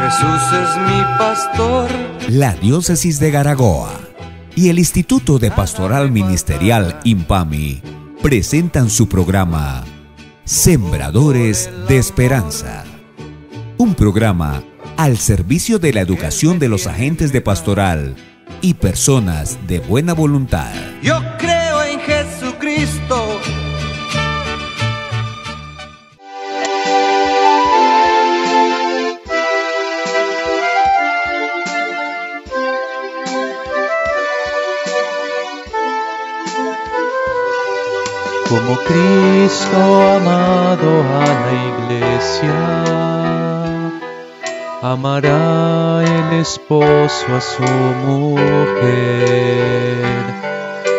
Jesús es mi pastor. La diócesis de Garagoa y el Instituto de Pastoral Ministerial IMPAMI presentan su programa Sembradores de Esperanza. Un programa al servicio de la educación de los agentes de pastoral y personas de buena voluntad. Yo creo en Jesucristo como Cristo amado a la iglesia, amará el esposo a su mujer,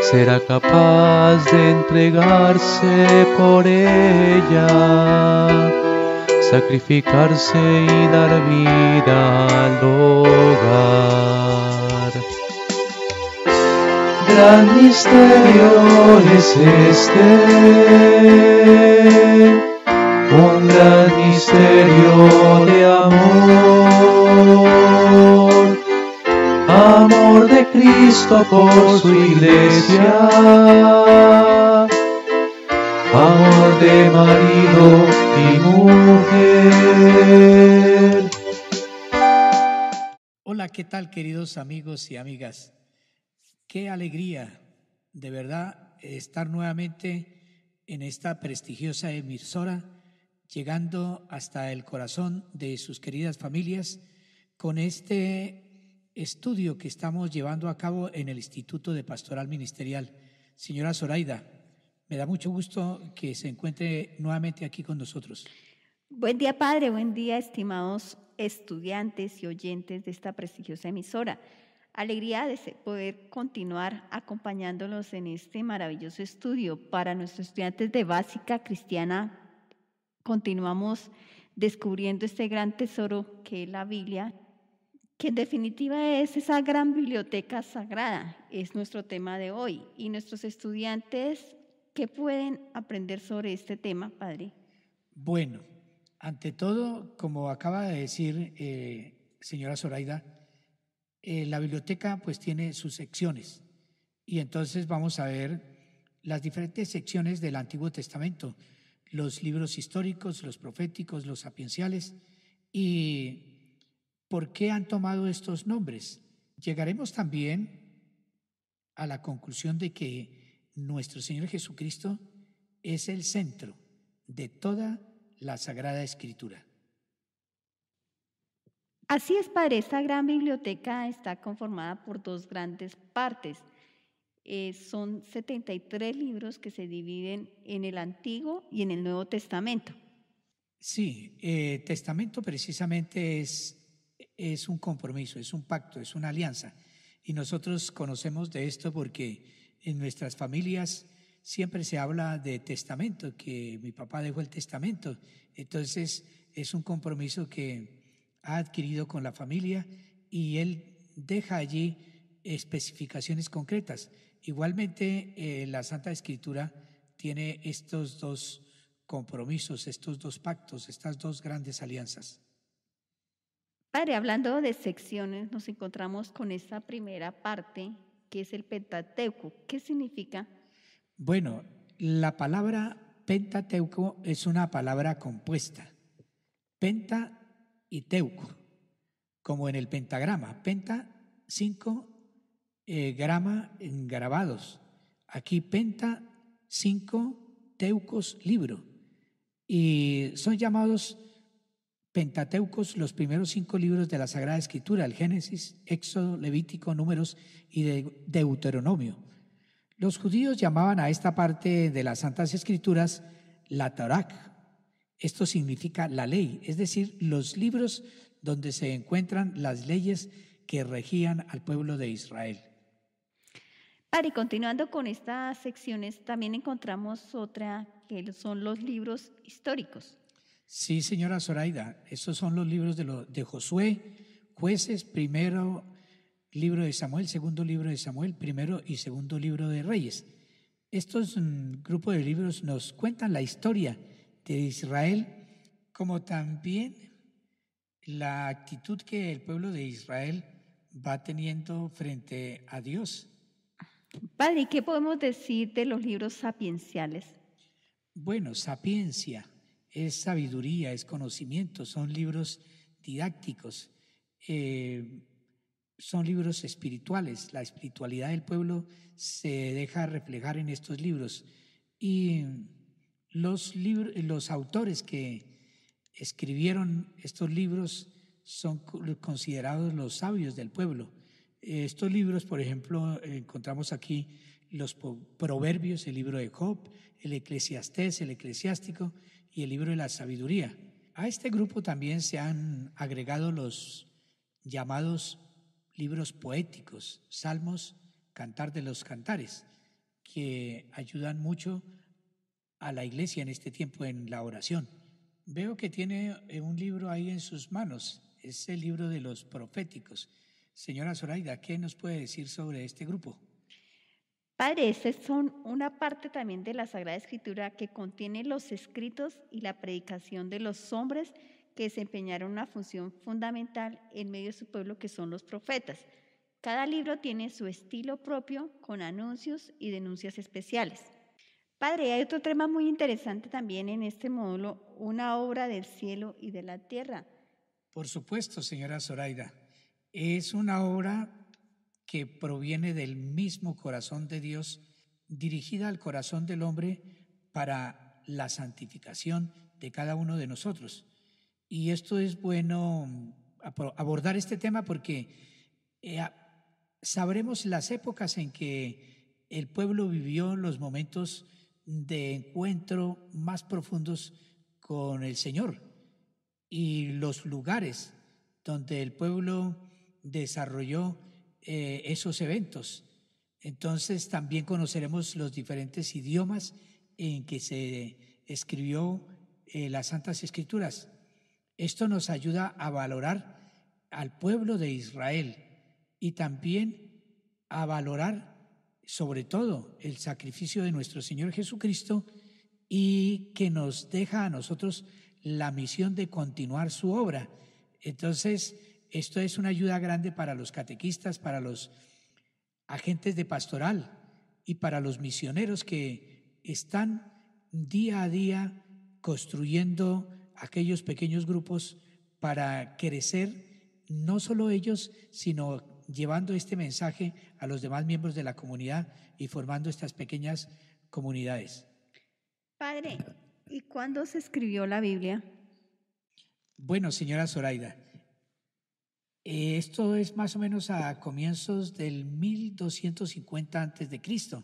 será capaz de entregarse por ella, sacrificarse y dar vida al hogar gran misterio es este, un gran misterio de amor, amor de Cristo por su iglesia, amor de marido y mujer. Hola, ¿qué tal queridos amigos y amigas? Qué alegría, de verdad, estar nuevamente en esta prestigiosa emisora, llegando hasta el corazón de sus queridas familias con este estudio que estamos llevando a cabo en el Instituto de Pastoral Ministerial. Señora Zoraida, me da mucho gusto que se encuentre nuevamente aquí con nosotros. Buen día, padre, buen día, estimados estudiantes y oyentes de esta prestigiosa emisora. Alegría de poder continuar acompañándolos en este maravilloso estudio. Para nuestros estudiantes de básica cristiana, continuamos descubriendo este gran tesoro que es la Biblia, que en definitiva es esa gran biblioteca sagrada, es nuestro tema de hoy. Y nuestros estudiantes, ¿qué pueden aprender sobre este tema, Padre? Bueno, ante todo, como acaba de decir eh, señora Zoraida, eh, la biblioteca pues tiene sus secciones y entonces vamos a ver las diferentes secciones del Antiguo Testamento, los libros históricos, los proféticos, los sapienciales y por qué han tomado estos nombres. Llegaremos también a la conclusión de que nuestro Señor Jesucristo es el centro de toda la Sagrada Escritura. Así es, Padre, esta gran biblioteca está conformada por dos grandes partes. Eh, son 73 libros que se dividen en el Antiguo y en el Nuevo Testamento. Sí, eh, testamento precisamente es, es un compromiso, es un pacto, es una alianza. Y nosotros conocemos de esto porque en nuestras familias siempre se habla de testamento, que mi papá dejó el testamento. Entonces es un compromiso que ha adquirido con la familia y él deja allí especificaciones concretas. Igualmente, eh, la Santa Escritura tiene estos dos compromisos, estos dos pactos, estas dos grandes alianzas. Padre, hablando de secciones, nos encontramos con esta primera parte, que es el Pentateuco. ¿Qué significa? Bueno, la palabra Pentateuco es una palabra compuesta. Penta y teuco, como en el pentagrama. Penta, cinco eh, grama en grabados. Aquí penta, cinco teucos libro. Y son llamados pentateucos los primeros cinco libros de la Sagrada Escritura, el Génesis, Éxodo, Levítico, Números y Deuteronomio. Los judíos llamaban a esta parte de las Santas Escrituras la Torah esto significa la ley, es decir, los libros donde se encuentran las leyes que regían al pueblo de Israel. Padre, continuando con estas secciones, también encontramos otra que son los libros históricos. Sí, señora Zoraida, estos son los libros de, de Josué, jueces, primero libro de Samuel, segundo libro de Samuel, primero y segundo libro de Reyes. Estos mm, grupos de libros nos cuentan la historia de Israel, como también la actitud que el pueblo de Israel va teniendo frente a Dios. Padre, ¿qué podemos decir de los libros sapienciales? Bueno, sapiencia es sabiduría, es conocimiento, son libros didácticos, eh, son libros espirituales. La espiritualidad del pueblo se deja reflejar en estos libros. Y los, los autores que escribieron estos libros son considerados los sabios del pueblo. Estos libros, por ejemplo, encontramos aquí los proverbios, el libro de Job, el eclesiastés, el eclesiástico y el libro de la sabiduría. A este grupo también se han agregado los llamados libros poéticos, salmos, cantar de los cantares, que ayudan mucho a a la iglesia en este tiempo en la oración. Veo que tiene eh, un libro ahí en sus manos, es el libro de los proféticos. Señora Zoraida, ¿qué nos puede decir sobre este grupo? Padre, son una parte también de la Sagrada Escritura que contiene los escritos y la predicación de los hombres que desempeñaron una función fundamental en medio de su pueblo, que son los profetas. Cada libro tiene su estilo propio con anuncios y denuncias especiales. Padre, hay otro tema muy interesante también en este módulo, una obra del cielo y de la tierra. Por supuesto, señora Zoraida, es una obra que proviene del mismo corazón de Dios, dirigida al corazón del hombre para la santificación de cada uno de nosotros. Y esto es bueno mm, abordar este tema porque eh, sabremos las épocas en que el pueblo vivió los momentos de encuentro más profundos con el Señor. Y los lugares donde el pueblo desarrolló eh, esos eventos. Entonces también conoceremos los diferentes idiomas en que se escribió eh, las Santas Escrituras. Esto nos ayuda a valorar al pueblo de Israel y también a valorar sobre todo el sacrificio de nuestro Señor Jesucristo y que nos deja a nosotros la misión de continuar su obra. Entonces, esto es una ayuda grande para los catequistas, para los agentes de pastoral y para los misioneros que están día a día construyendo aquellos pequeños grupos para crecer no solo ellos, sino llevando este mensaje a los demás miembros de la comunidad y formando estas pequeñas comunidades. Padre, ¿y cuándo se escribió la Biblia? Bueno, señora Zoraida, eh, esto es más o menos a comienzos del 1250 antes de Cristo,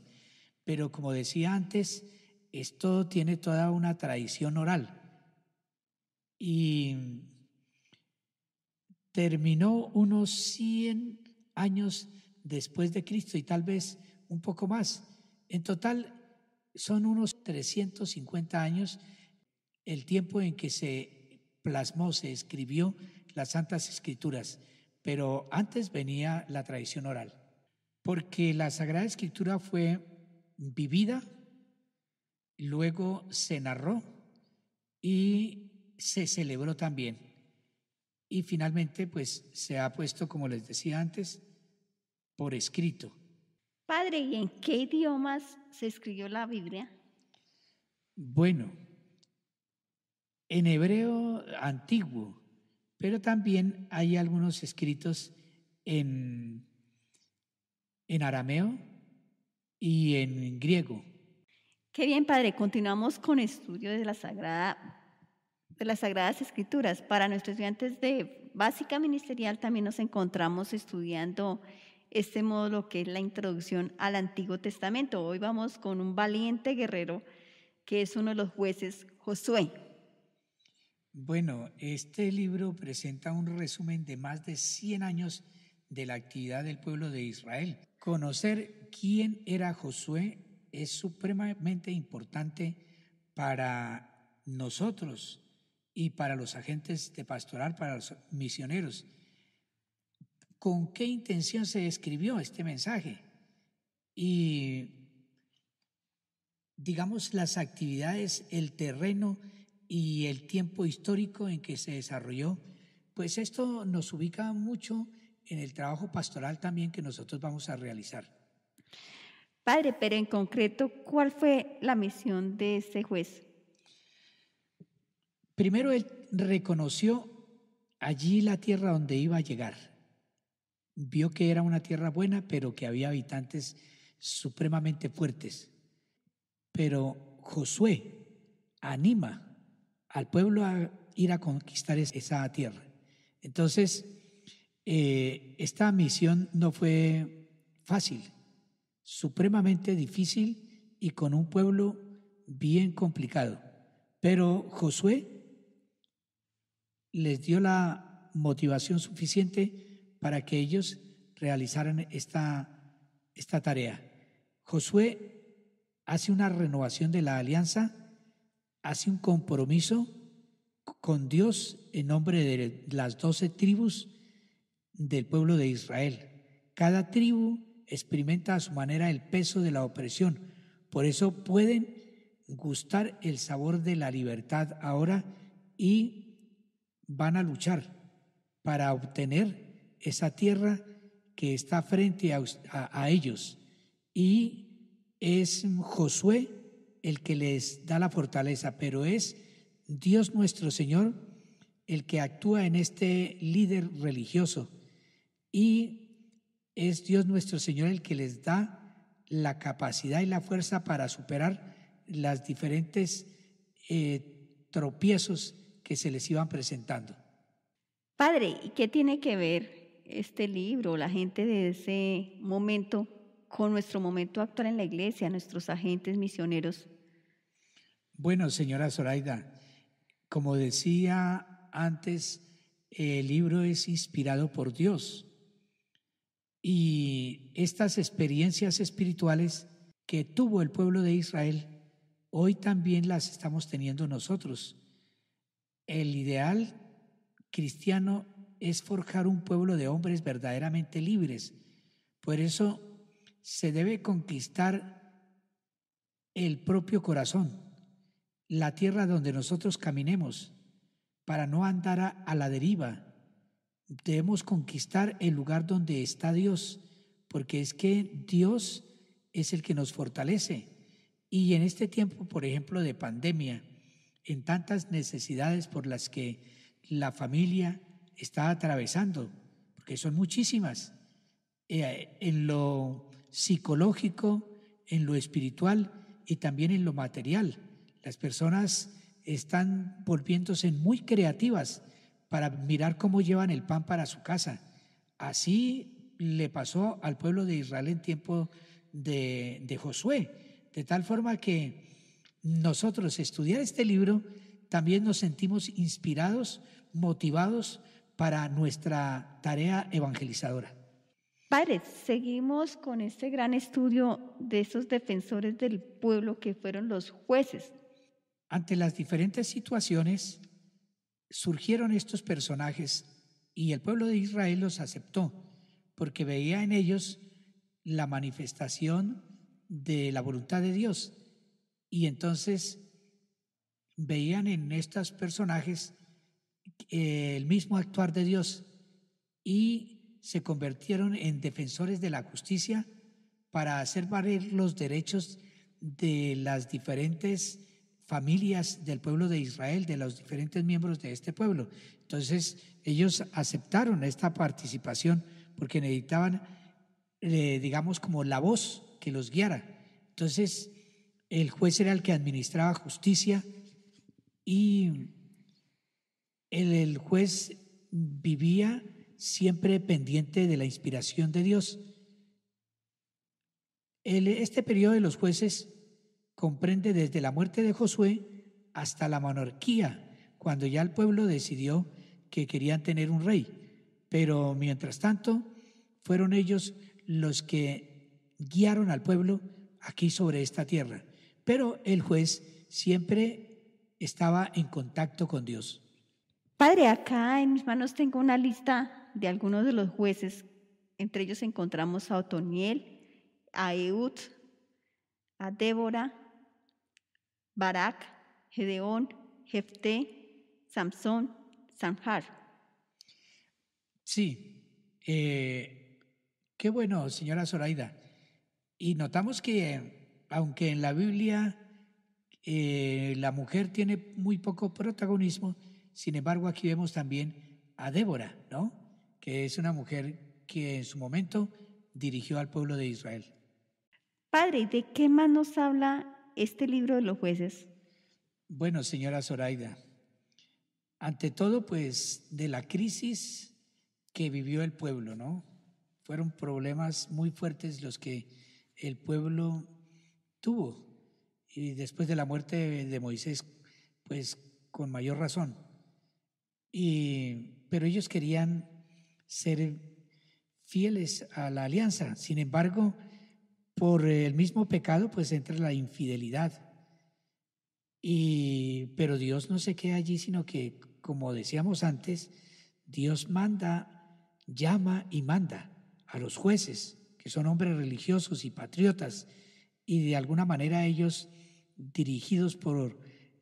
pero como decía antes, esto tiene toda una tradición oral y terminó unos 100 años después de Cristo y tal vez un poco más. En total son unos 350 años el tiempo en que se plasmó, se escribió las Santas Escrituras, pero antes venía la tradición oral, porque la Sagrada Escritura fue vivida, luego se narró y se celebró también. Y finalmente, pues se ha puesto, como les decía antes, por escrito. Padre, ¿y en qué idiomas se escribió la Biblia? Bueno, en hebreo antiguo, pero también hay algunos escritos en, en arameo y en griego. Qué bien, Padre. Continuamos con estudio de la Sagrada de las Sagradas Escrituras. Para nuestros estudiantes de básica ministerial también nos encontramos estudiando este módulo que es la introducción al Antiguo Testamento. Hoy vamos con un valiente guerrero que es uno de los jueces, Josué. Bueno, este libro presenta un resumen de más de 100 años de la actividad del pueblo de Israel. Conocer quién era Josué es supremamente importante para nosotros y para los agentes de pastoral, para los misioneros, con qué intención se escribió este mensaje y, digamos, las actividades, el terreno y el tiempo histórico en que se desarrolló, pues esto nos ubica mucho en el trabajo pastoral también que nosotros vamos a realizar. Padre, pero en concreto, ¿cuál fue la misión de ese juez? Primero, él reconoció allí la tierra donde iba a llegar vio que era una tierra buena, pero que había habitantes supremamente fuertes. Pero Josué anima al pueblo a ir a conquistar esa tierra. Entonces, eh, esta misión no fue fácil, supremamente difícil y con un pueblo bien complicado. Pero Josué les dio la motivación suficiente para que ellos realizaran esta, esta tarea. Josué hace una renovación de la alianza, hace un compromiso con Dios en nombre de las doce tribus del pueblo de Israel. Cada tribu experimenta a su manera el peso de la opresión, por eso pueden gustar el sabor de la libertad ahora y van a luchar para obtener esa tierra que está frente a, ellos. Y es Josué el que les da la fortaleza, pero es Dios nuestro Señor el que actúa en este líder religioso. Y es Dios nuestro Señor el que les da la capacidad y la fuerza para superar las diferentes eh, tropiezos que se les iban presentando. Padre, ¿y qué tiene que ver este libro, la gente de ese momento, con nuestro momento actual en la iglesia, nuestros agentes misioneros? Bueno, señora Zoraida, como decía antes, el libro es inspirado por Dios. Y estas experiencias espirituales que tuvo el pueblo de Israel, hoy también las estamos teniendo nosotros. El ideal cristiano es forjar un pueblo de hombres verdaderamente libres. Por eso se debe conquistar el propio corazón, la tierra donde nosotros caminemos, para no andar a, la deriva. Debemos conquistar el lugar donde está Dios, porque es que Dios es el que nos fortalece. Y en este tiempo, por ejemplo, de pandemia, en tantas necesidades por las que la familia, está atravesando, porque son muchísimas, eh, en lo psicológico, en lo espiritual y también en lo material. Las personas están volviéndose muy creativas para mirar cómo llevan el pan para su casa. Así le pasó al pueblo de Israel en tiempo de, de Josué, de tal forma que nosotros estudiar este libro también nos sentimos inspirados, motivados para nuestra tarea evangelizadora. Padres, seguimos con este gran estudio de esos defensores del pueblo que fueron los jueces. Ante las diferentes situaciones, surgieron estos personajes y el pueblo de Israel los aceptó porque veía en ellos la manifestación de la voluntad de Dios. Y entonces veían en estos personajes eh, el mismo actuar de Dios y se convirtieron en defensores de la justicia para hacer valer los derechos de las diferentes familias del pueblo de Israel, de los diferentes miembros de este pueblo. Entonces ellos aceptaron esta participación porque necesitaban, eh, digamos, como la voz que los guiara. Entonces el juez era el que administraba justicia y el, juez vivía siempre pendiente de la inspiración de Dios. este periodo de los jueces comprende desde la muerte de Josué hasta la monarquía, cuando ya el pueblo decidió que querían tener un rey. Pero mientras tanto, fueron ellos los que guiaron al pueblo aquí sobre esta tierra. Pero el juez siempre estaba en contacto con Dios. Padre, acá en mis manos tengo una lista de algunos de los jueces. Entre ellos encontramos a Otoniel, a Eud, a Débora, Barak, Gedeón, Jefté, Samson, Sanjar. Sí, eh, qué bueno, señora Zoraida. Y notamos que, aunque en la Biblia eh, la mujer tiene muy poco protagonismo, sin embargo, aquí vemos también a Débora, ¿no? Que es una mujer que en su momento dirigió al pueblo de Israel. Padre, ¿de qué manos habla este libro de los jueces? Bueno, señora Zoraida, ante todo, pues, de la crisis que vivió el pueblo, ¿no? Fueron problemas muy fuertes los que el pueblo tuvo. Y después de la muerte de Moisés, pues, con mayor razón. Y, pero ellos querían ser fieles a la alianza. Sin embargo, por el mismo pecado, pues entra la infidelidad. Y, pero Dios no se queda allí, sino que, como decíamos antes, Dios manda, llama y manda a los jueces, que son hombres religiosos y patriotas, y de alguna manera ellos, dirigidos por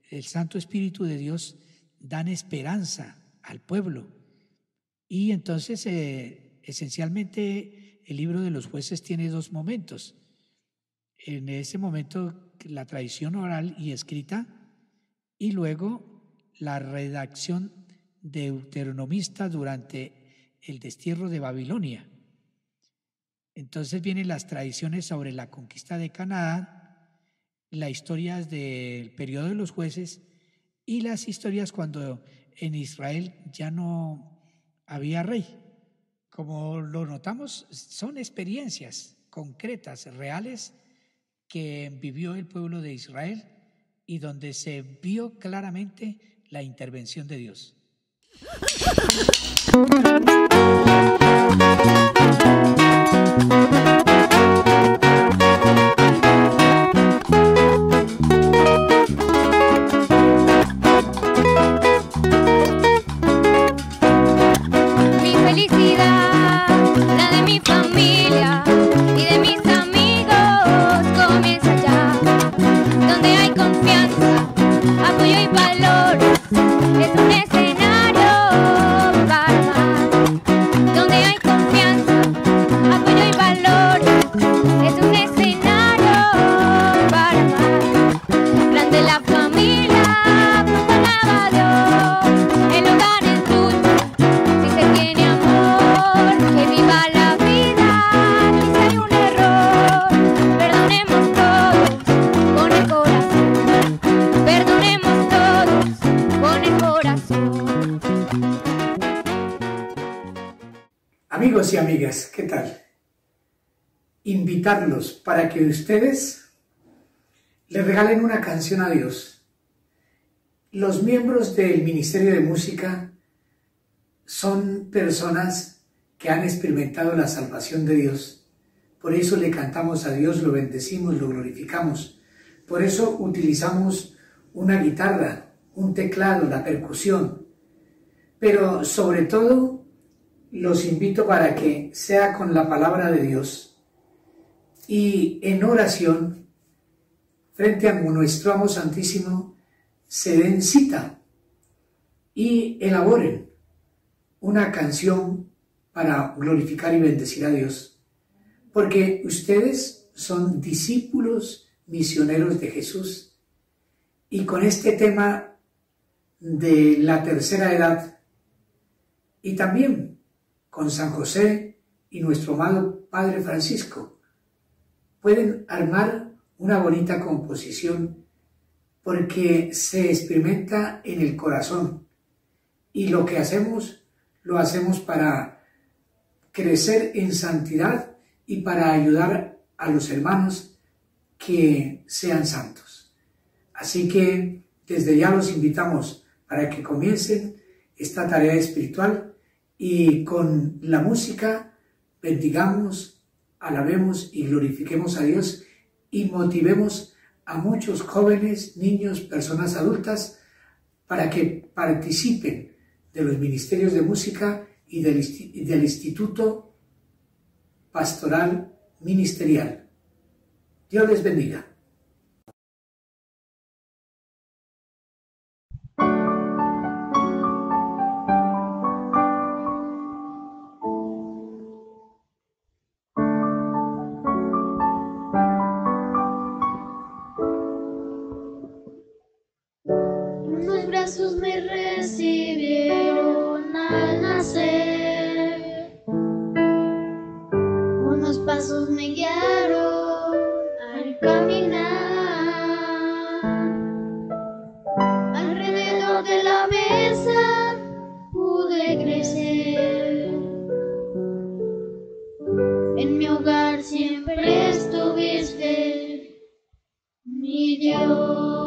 el Santo Espíritu de Dios, dan esperanza al pueblo. Y entonces, eh, esencialmente, el libro de los jueces tiene dos momentos. En ese momento, la tradición oral y escrita, y luego la redacción deuteronomista durante el destierro de Babilonia. Entonces vienen las tradiciones sobre la conquista de Canadá, las historias del periodo de los jueces, y las historias cuando en Israel ya no había rey. Como lo notamos, son experiencias concretas, reales, que vivió el pueblo de Israel y donde se vio claramente la intervención de Dios. invitarlos para que ustedes le regalen una canción a Dios. Los miembros del Ministerio de Música son personas que han experimentado la salvación de Dios. Por eso le cantamos a Dios, lo bendecimos, lo glorificamos. Por eso utilizamos una guitarra, un teclado, la percusión. Pero sobre todo los invito para que sea con la palabra de Dios y en oración frente a nuestro amo santísimo se den cita y elaboren una canción para glorificar y bendecir a Dios, porque ustedes son discípulos misioneros de Jesús y con este tema de la tercera edad y también con San José y nuestro amado Padre Francisco pueden armar una bonita composición porque se experimenta en el corazón y lo que hacemos lo hacemos para crecer en santidad y para ayudar a los hermanos que sean santos. Así que desde ya los invitamos para que comiencen esta tarea espiritual y con la música bendigamos alabemos y glorifiquemos a Dios y motivemos a muchos jóvenes, niños, personas adultas para que participen de los ministerios de música y del, Instituto Pastoral Ministerial. Dios les bendiga. mi Dios.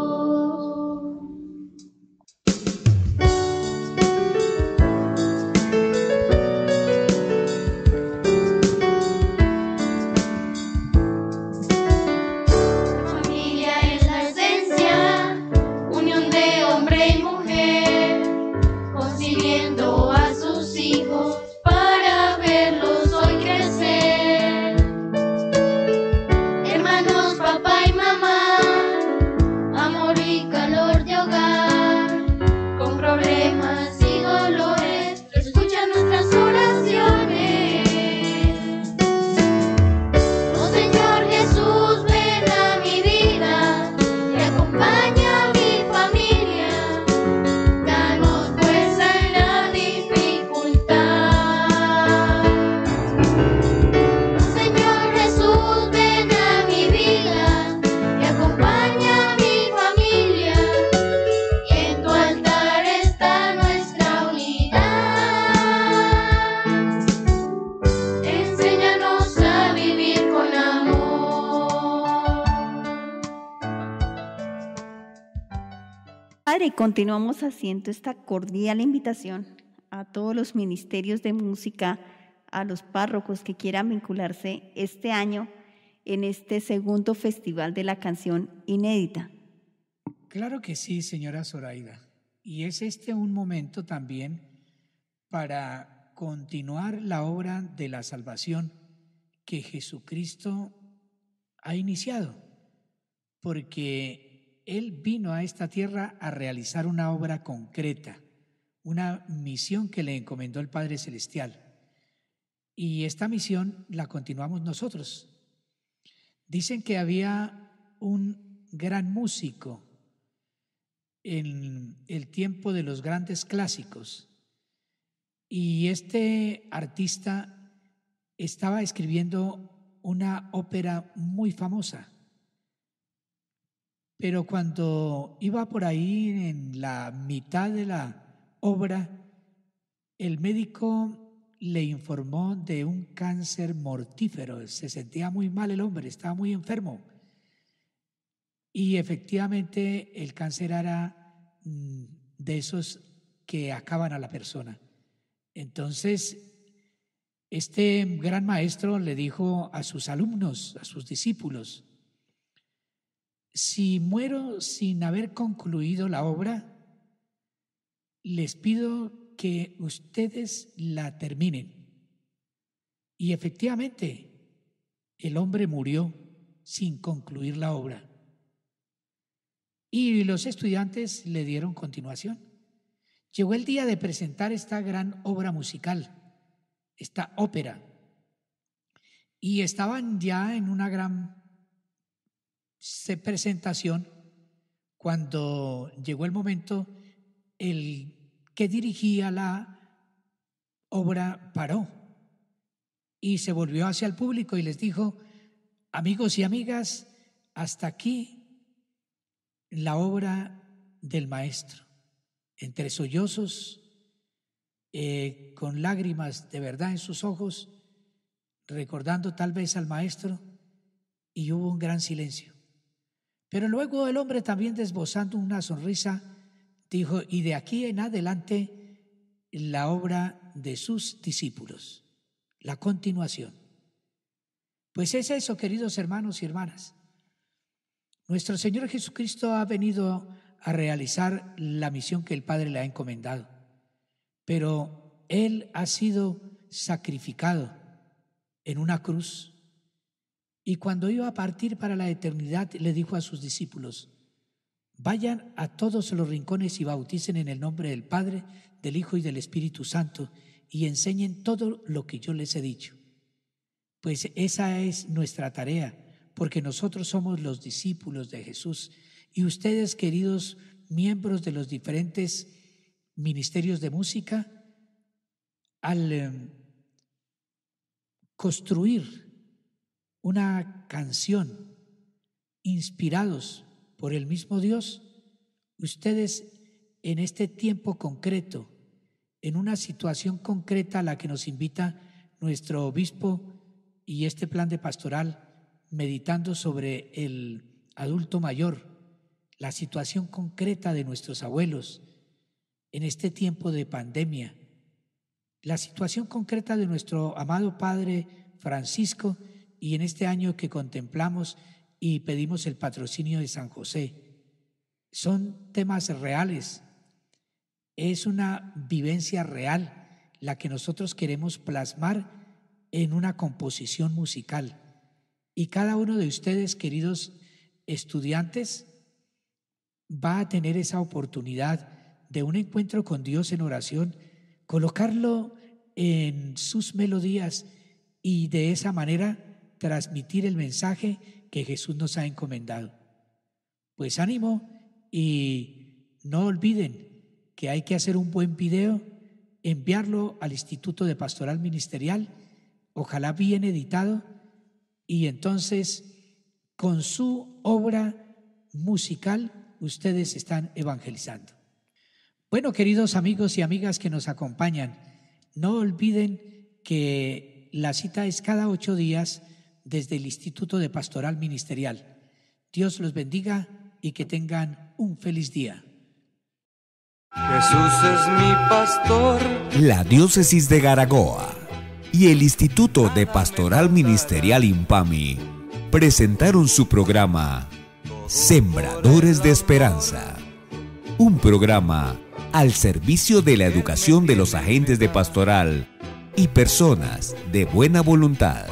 Continuamos haciendo esta cordial invitación a todos los ministerios de música, a los párrocos que quieran vincularse este año en este segundo Festival de la Canción Inédita. Claro que sí, señora Zoraida. Y es este un momento también para continuar la obra de la salvación que Jesucristo ha iniciado, porque él vino a esta tierra a realizar una obra concreta, una misión que le encomendó el Padre Celestial. Y esta misión la continuamos nosotros. Dicen que había un gran músico en el tiempo de los grandes clásicos. Y este artista estaba escribiendo una ópera muy famosa. Pero cuando iba por ahí en la mitad de la obra, el médico le informó de un cáncer mortífero. Se sentía muy mal el hombre, estaba muy enfermo. Y efectivamente el cáncer era mm, de esos que acaban a la persona. Entonces, este gran maestro le dijo a sus alumnos, a sus discípulos, si muero sin haber concluido la obra, les pido que ustedes la terminen. Y efectivamente, el hombre murió sin concluir la obra. Y los estudiantes le dieron continuación. Llegó el día de presentar esta gran obra musical, esta ópera. Y estaban ya en una gran presentación, cuando llegó el momento, el que dirigía la obra paró y se volvió hacia el público y les dijo, amigos y amigas, hasta aquí la obra del maestro. Entre sollozos, eh, con lágrimas de verdad en sus ojos, recordando tal vez al maestro, y hubo un gran silencio. Pero luego el hombre también desbozando una sonrisa dijo, y de aquí en adelante la obra de sus discípulos, la continuación. Pues es eso, queridos hermanos y hermanas. Nuestro Señor Jesucristo ha venido a realizar la misión que el Padre le ha encomendado, pero Él ha sido sacrificado en una cruz y cuando iba a partir para la eternidad, le dijo a sus discípulos, Vayan a todos los rincones y bauticen en el nombre del Padre, del Hijo y del Espíritu Santo, y enseñen todo lo que yo les he dicho. Pues esa es nuestra tarea, porque nosotros somos los discípulos de Jesús, y ustedes, queridos miembros de los diferentes ministerios de música, al em, construir una canción, inspirados por el mismo Dios, ustedes en este tiempo concreto, en una situación concreta a la que nos invita nuestro obispo y este plan de pastoral, meditando sobre el adulto mayor, la situación concreta de nuestros abuelos en este tiempo de pandemia, la situación concreta de nuestro amado Padre Francisco, y en este año que contemplamos y pedimos el patrocinio de San José. Son temas reales, es una vivencia real la que nosotros queremos plasmar en una composición musical. Y cada uno de ustedes, queridos estudiantes, va a tener esa oportunidad de un encuentro con Dios en oración, colocarlo en sus melodías y de esa manera transmitir el mensaje que Jesús nos ha encomendado. Pues ánimo y no olviden que hay que hacer un buen video, enviarlo al Instituto de Pastoral Ministerial, ojalá bien editado, y entonces con su obra musical ustedes están evangelizando. Bueno, queridos amigos y amigas que nos acompañan, no olviden que la cita es cada ocho días desde el Instituto de Pastoral Ministerial. Dios los bendiga y que tengan un feliz día. Jesús es mi pastor. La diócesis de Garagoa y el Instituto de Pastoral Ministerial IMPAMI presentaron su programa Sembradores de Esperanza, un programa al servicio de la educación de los agentes de pastoral y personas de buena voluntad.